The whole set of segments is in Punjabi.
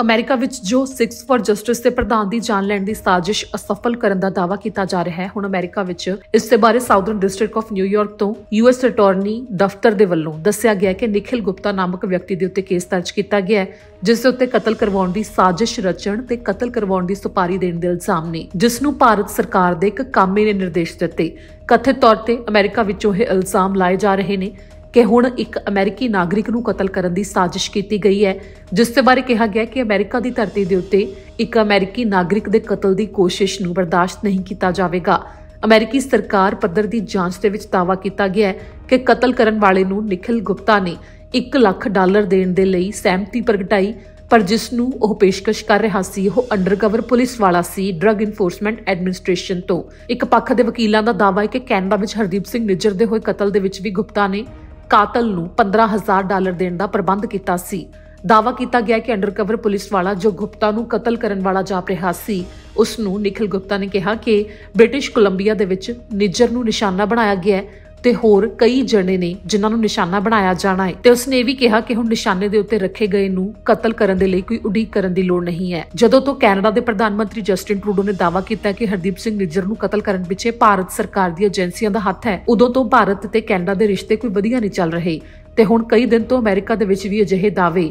ਅਮਰੀਕਾ ਵਿੱਚ ਜੋ 6 ਫਾਰ ਜਸਟਿਸ ਦੇ ਪ੍ਰਧਾਨ ਦੀ ਜਾਨ ਲੈਣ ਦੀ ਸਾਜ਼ਿਸ਼ ਅਸਫਲ ਕਰਨ ਦਾ ਦਾਵਾ ਕੀਤਾ ਜਾ ਰਿਹਾ ਹੈ ਹੁਣ ਅਮਰੀਕਾ ਵਿੱਚ ਇਸ ਦੇ ਬਾਰੇ ਸਾਊਥਰਨ ਡਿਸਟ੍ਰਿਕਟ ਆਫ ਨਿਊਯਾਰਕ ਤੋਂ ਯੂਐਸ ਅਟਾਰਨੀ ਦਫ਼ਤਰ ਦੇ ਵੱਲੋਂ ਦੱਸਿਆ ਗਿਆ ਕਿ ਨikhil ਗੁਪਤਾ ਨਾਮਕ ਵਿਅਕਤੀ ਦੇ ਉੱਤੇ ਕੇਸ ਦਰਜ ਕੀਤਾ ਗਿਆ ਹੈ ਜਿਸ ਦੇ ਉੱਤੇ ਕਤਲ ਕਰਵਾਉਣ ਦੀ ਸਾਜ਼ਿਸ਼ ਰਚਣ ਤੇ ਕਤਲ ਕਰਵਾਉਣ ਦੀ ਸੁਪਾਰੀ ਦੇਣ ਦੇ ਇਲਜ਼ਾਮ ਨੇ ਜਿਸ ਨੂੰ ਭਾਰਤ ਸਰਕਾਰ ਦੇ ਇੱਕ ਕਾਮੇ ਨੇ ਨਿਰਦੇਸ਼ ਦਿੱਤੇ ਕਥਿਤ ਤੌਰ ਤੇ ਅਮਰੀਕਾ ਵਿੱਚੋਂ ਇਹ ਇਲਜ਼ਾਮ ਲਾਏ ਜਾ ਰਹੇ ਨੇ ਕਿ ਹੁਣ ਇੱਕ ਅਮਰੀਕੀ ਨਾਗਰਿਕ ਨੂੰ ਕਤਲ ਕਰਨ ਦੀ ਸਾਜ਼ਿਸ਼ ਕੀਤੀ ਗਈ ਹੈ ਜਿਸ ਦੇ ਬਾਰੇ ਕਿਹਾ ਗਿਆ ਕਿ ਅਮਰੀਕਾ ਦੀ ਧਰਤੀ ਦੇ ਉੱਤੇ ਇੱਕ ਅਮਰੀਕੀ ਨਾਗਰਿਕ ਦੇ ਕਤਲ ਦੀ ਕੋਸ਼ਿਸ਼ ਨੂੰ ਬਰਦਾਸ਼ਤ ਨਹੀਂ ਕੀਤਾ ਜਾਵੇਗਾ ਅਮਰੀਕੀ ਸਰਕਾਰ ਪੱਧਰ ਦੀ ਜਾਂਚ ਦੇ ਵਿੱਚ ਦਾਵਾ ਕੀਤਾ ਗਿਆ ਹੈ ਕਿ ਕਤਲ ਕਰਨ ਵਾਲੇ ਨੂੰ ਨikhil ਗੁਪਤਾ ਨੇ 1 ਲੱਖ ਡਾਲਰ ਦੇਣ ਦੇ ਲਈ ਸਹਿਮਤੀ ਪ੍ਰਗਟਾਈ ਪਰ ਜਿਸ ਨੂੰ ਉਹ ਪੇਸ਼ਕਸ਼ ਕਰ ਰਿਹਾ ਸੀ ਉਹ ਅੰਡਰਕਵਰ ਪੁਲਿਸ ਵਾਲਾ ਸੀ ਡਰੱਗ ਇਨਫੋਰਸਮੈਂਟ ਐਡਮਿਨਿਸਟ੍ਰੇਸ਼ਨ ਤੋਂ ਇੱਕ ਪੱਖ ਦੇ ਵਕੀਲਾਂ ਦਾ ਦਾਅਵਾ ਹੈ ਕਿ ਕੈਨੇਡਾ ਵਿੱਚ ਹਰਦੀਪ ਸਿੰਘ ਨਿੱਜਰ ਦੇ ਹੋਏ ਕਤਲ ਦੇ ਵਿੱਚ ਵੀ ਗੁਪਤਾ ਨੇ ਕਾਤਲ ਨੂੰ 15000 ਡਾਲਰ ਦੇਣ ਦਾ ਪ੍ਰਬੰਧ ਕੀਤਾ ਸੀ ਦਾਵਾ ਕੀਤਾ ਗਿਆ ਕਿ ਅੰਡਰਕਵਰ ਪੁਲਿਸ ਵਾਲਾ ਜੋ ਗੁਪਤਾ ਨੂੰ ਕਤਲ ਕਰਨ ਵਾਲਾ ਜਾਪ ਰਿਹਾ ਸੀ ਉਸ ਨੂੰ ਨikhil ਗੁਪਤਾ ਨੇ ਕਿਹਾ ਕਿ ਬ੍ਰਿਟਿਸ਼ ਕੋਲੰਬੀਆ ਦੇ ਵਿੱਚ ਨਿੱਜਰ ਨੂੰ ਨਿਸ਼ਾਨਾ ਬਣਾਇਆ ਗਿਆ ਹੈ ਤੇ ਹੋਰ ਕਈ ਜਣੇ ਨੇ ਜਿਨ੍ਹਾਂ ਨੂੰ ਨਿਸ਼ਾਨਾ ਬਣਾਇਆ ਜਾਣਾ ਹੈ ਤੇ ਉਸਨੇ ਇਹ ਵੀ ਕਿਹਾ ਕਿ ਹੁਣ ਨਿਸ਼ਾਨੇ ਦੇ ਉੱਤੇ ਰੱਖੇ ਗਏ ਨੂੰ ਕਤਲ ਕਰਨ ਦੇ ਲਈ ਕੋਈ ਉਡੀਕ ਕਰਨ ਦੀ ਲੋੜ ਨਹੀਂ ਹੈ ਜਦੋਂ ਤੋਂ ਕੈਨੇਡਾ ਦੇ ਪ੍ਰਧਾਨ ਮੰਤਰੀ ਜਸਟਿਨ ਟਰੂਡੋ ਨੇ ਦਾਅਵਾ ਕੀਤਾ ਕਿ ਹਰਦੀਪ ਸਿੰਘ ਨਿੱਜਰ ਨੂੰ ਕਤਲ ਕਰਨ ਪਿੱਛੇ ਭਾਰਤ ਸਰਕਾਰ ਦੀ ਏਜੰਸੀਆਂ ਦਾ ਹੱਥ ਹੈ ਉਦੋਂ ਤੋਂ ਭਾਰਤ ਤੇ ਕੈਨੇਡਾ ਦੇ ਰਿਸ਼ਤੇ ਕੋਈ ਵਧੀਆ ਨਹੀਂ ਚੱਲ ਰਹੇ ਤੇ ਹੁਣ ਕਈ ਦਿਨ ਤੋਂ ਅਮਰੀਕਾ ਦੇ ਵਿੱਚ ਵੀ ਅਜਿਹੇ ਦਾਅਵੇ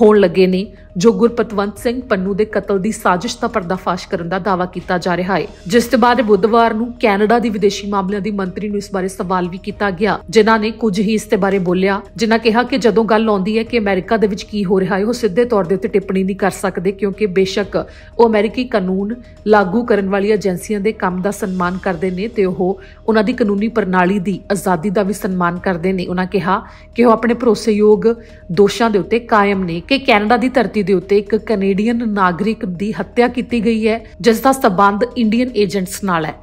ਹੋਣ ਲੱਗੇ ਨੇ ਜੋ ਗੁਰਪਤਵੰਤ ਸਿੰਘ ਪੰਨੂ ਦੇ ਕਤਲ ਦੀ ਸਾਜ਼ਿਸ਼ ਦਾ ਪਰਦਾਫਾਸ਼ ਕਰਨ ਦਾ ਦਾਵਾ ਕੀਤਾ ਜਾ ਰਿਹਾ ਹੈ ਜਿਸ ਤੋਂ ਬਾਅਦ ਬੁੱਧਵਾਰ ਨੂੰ ਕੈਨੇਡਾ ਦੀ ਵਿਦੇਸ਼ੀ ਮਾਮਲਿਆਂ ਦੀ ਮੰਤਰੀ ਨੂੰ ਇਸ ਬਾਰੇ ਸਵਾਲ ਵੀ ਕੀਤਾ ਗਿਆ ਜਿਨ੍ਹਾਂ ਨੇ ਕੁਝ ਹੀ ਇਸ ਤੇ ਬਾਰੇ ਬੋਲਿਆ ਜਿਨ੍ਹਾਂ ਕਿਹਾ ਕਿ ਜਦੋਂ ਗੱਲ ਆਉਂਦੀ ਹੈ ਕਿ ਅਮਰੀਕਾ ਦੇ ਵਿੱਚ ਕੀ ਹੋ ਰਿਹਾ ਹੈ ਉਹ ਸਿੱਧੇ ਤੌਰ ਦੇ ਉੱਤੇ ਟਿੱਪਣੀ ਨਹੀਂ ਕਰ ਸਕਦੇ ਕਿਉਂਕਿ ਬੇਸ਼ੱਕ ਉਹ ਅਮਰੀਕੀ ਕਾਨੂੰਨ ਲਾਗੂ ਕਰਨ ਵਾਲੀਆਂ ਏਜੰਸੀਆਂ ਦੇ ਕੰਮ ਦਾ ਸਨਮਾਨ ਕਰਦੇ ਨੇ ਤੇ ਉਹ ਉਹਨਾਂ ਦੀ ਕਾਨੂੰਨੀ ਪ੍ਰਣਾਲੀ ਦੀ ਆਜ਼ਾਦੀ ਦਾ ਵੀ ਸਨਮਾਨ ਕਰਦੇ ਨੇ ਉਹਨਾਂ ਕਿਹਾ ਕਿ ਉਹ ਆਪਣੇ ਭਰੋਸੇਯੋਗ ਦੋਸ਼ਾਂ ਦੇ ਉੱਤੇ ਕਾਇਮ ਨੇ ਕਿ ਕੈਨੇਡਾ ਦੀ ਧਰਤੀ ਦੇ ਉੱਤੇ ਇੱਕ ਕੈਨੇਡੀਅਨ ਨਾਗਰਿਕ ਦੀ ਹੱਤਿਆ ਕੀਤੀ ਗਈ ਹੈ ਜਿਸ ਦਾ ਸਬੰਧ ਇੰਡੀਅਨ ਏਜੰਟਸ ਨਾਲ ਹੈ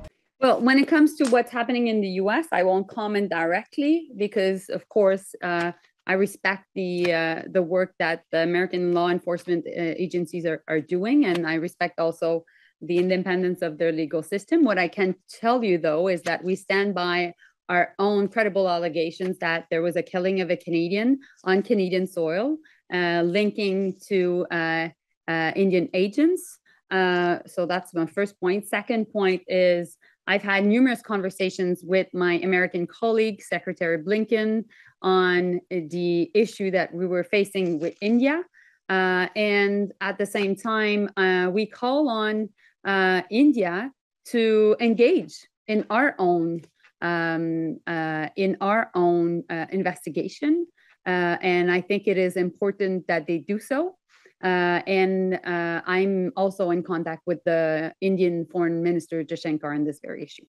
Well, when it comes to what's happening in the US, I won't comment directly because, of course, uh, I respect the uh, the work that the American law enforcement uh, agencies are, are doing, and I respect also the independence of their legal system. What I can tell you, though, is that we stand by our own credible allegations that there was a killing of a Canadian on Canadian soil uh, linking to uh, uh, Indian agents. so that's my first point. Second point is I've had numerous conversations with my American colleague, Secretary Blinken, on the issue that we were facing with India. Uh, and at the same time, uh, we call on uh, India to engage in our own um, in our own investigation uh, and I think it is important that they do so. Uh, and uh, I'm also in contact with the Indian Foreign Minister Jashankar on this very issue.